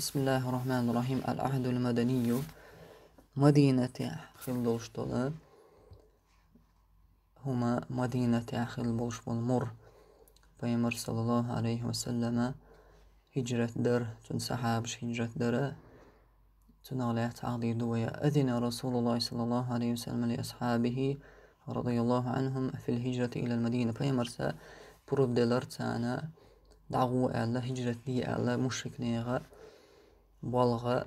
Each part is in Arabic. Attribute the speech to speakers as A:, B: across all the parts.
A: بسم الله الرحمن الرحيم العهد المدني مدينة خلبوشتولا هما مدينة بوش والمر فيمر صلى الله عليه وسلم هجرة در تنسحابش هجرة در تنغلية تعضيد دوية أذن رسول الله صلى الله عليه وسلم لأصحابه رضي الله عنهم في الهجرة إلى المدينة فيمرسا بروب دلر تانا دعوة على هجرة دي على مشرك نيغا بلغة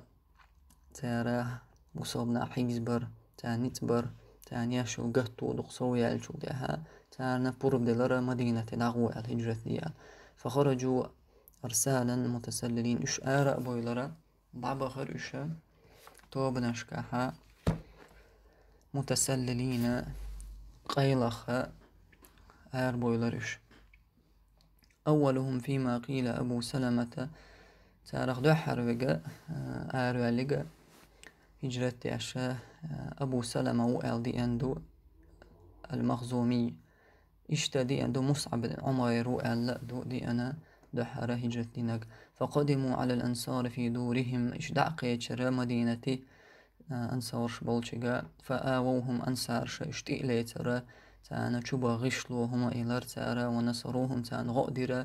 A: تراه مصابنا حجز بر تانيت بر تاني شو قطو دقصو يال شو دها تانا بورب دلرا مدينة نغوة الهجرة ديال فخرجوا أرسالا متسللين إش آراء بويلرا بابا خر إشا توب نشكها متسللين قيلخ آر بويلر إش أولهم فيما قيل أبو سلمة سأرغدو حربقة أروالقة آه، آه، هجرتي أشا آه، أبو سلمة وألدي أندو المخزومي إشتا دي أندو مصعب عمر أل دو دي أنا دحر هجرتي نق فقدموا على الأنصار في دورهم دعقية شرى مدينتي أنصار شبولشقا فآووهم أنصار شاشتي ترى تانا چوبا غشلو هما إلار تارا ونصروهم تان غقدرا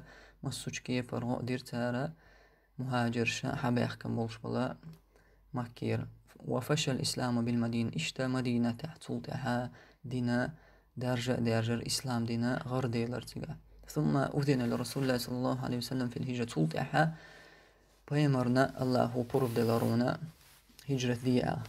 A: مسوچكي فر غقدر تارا مهاجر شاحب يحكم بلا مكير وفشل الإسلام بالمدينة إشتا مدينة تحت سلطها دينا درجة درجة الإسلام دينا غير ديلر ثم أذن لرسول الله صلى الله عليه وسلم في الهجرة سلطها بيمرنا الله برب دلرونا هجرة ذيئة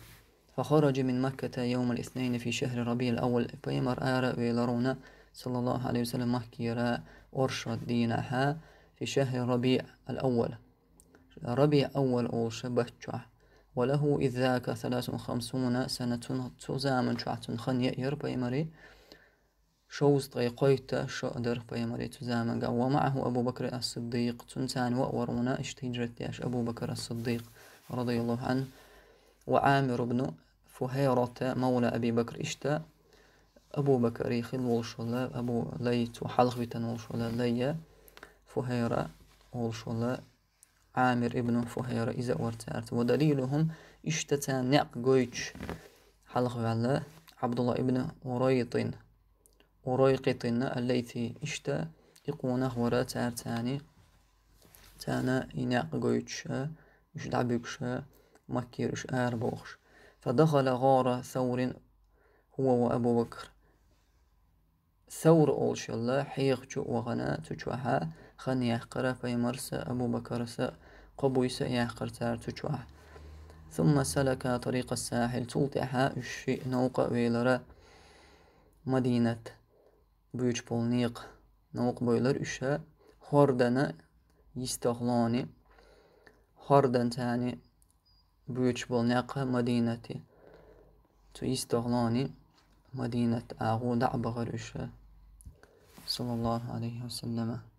A: فخرج من مكة يوم الاثنين في شهر ربيع الأول بيمر آراء ويلرونا صلى الله عليه وسلم مكيرا أرشد دينها في شهر ربيع الأول ربيع أول أو شبه شح وله إذ ذاك ثلاث وخمسون سنة تزامن شعة خنية يربي مري شوز طيقيت شقدر فيمري تزامن ومعه أبو بكر الصديق تنسان وأورونا اشتجرت ياش أبو بكر الصديق رضي الله عنه وعامر بن فهيرة مولى أبي بكر اشتا أبو بكر يخل وشولا أبو ليت وحلق بتن ولشولا ليا فهيرة وشولا عامر ابن فهيرة إذا ورتارت ودليلهم اشتتا نعق جويتش حلق على عبد الله ابن وريط وريقط الليثي اشتى يقونا خورا تارتاني تانا ينعق جويتش مش بيكش مكيرش آر بوخش فدخل غارة ثور هو وأبو بكر ثور أول الله حيغ وغنا تجوها خان يحقر فيمرس أبو قبو قبويس يحقر تشوع ثم سلك طريق الساحل تلتحى الشيء نوق ويلر مدينة بوش بولنيق نوق بويلر إشا هوردنا يستغلاني خردن تاني بوش بولنيق مدينتي تو يستغلاني مدينة أغو دعبغر إشا صلى الله عليه وسلم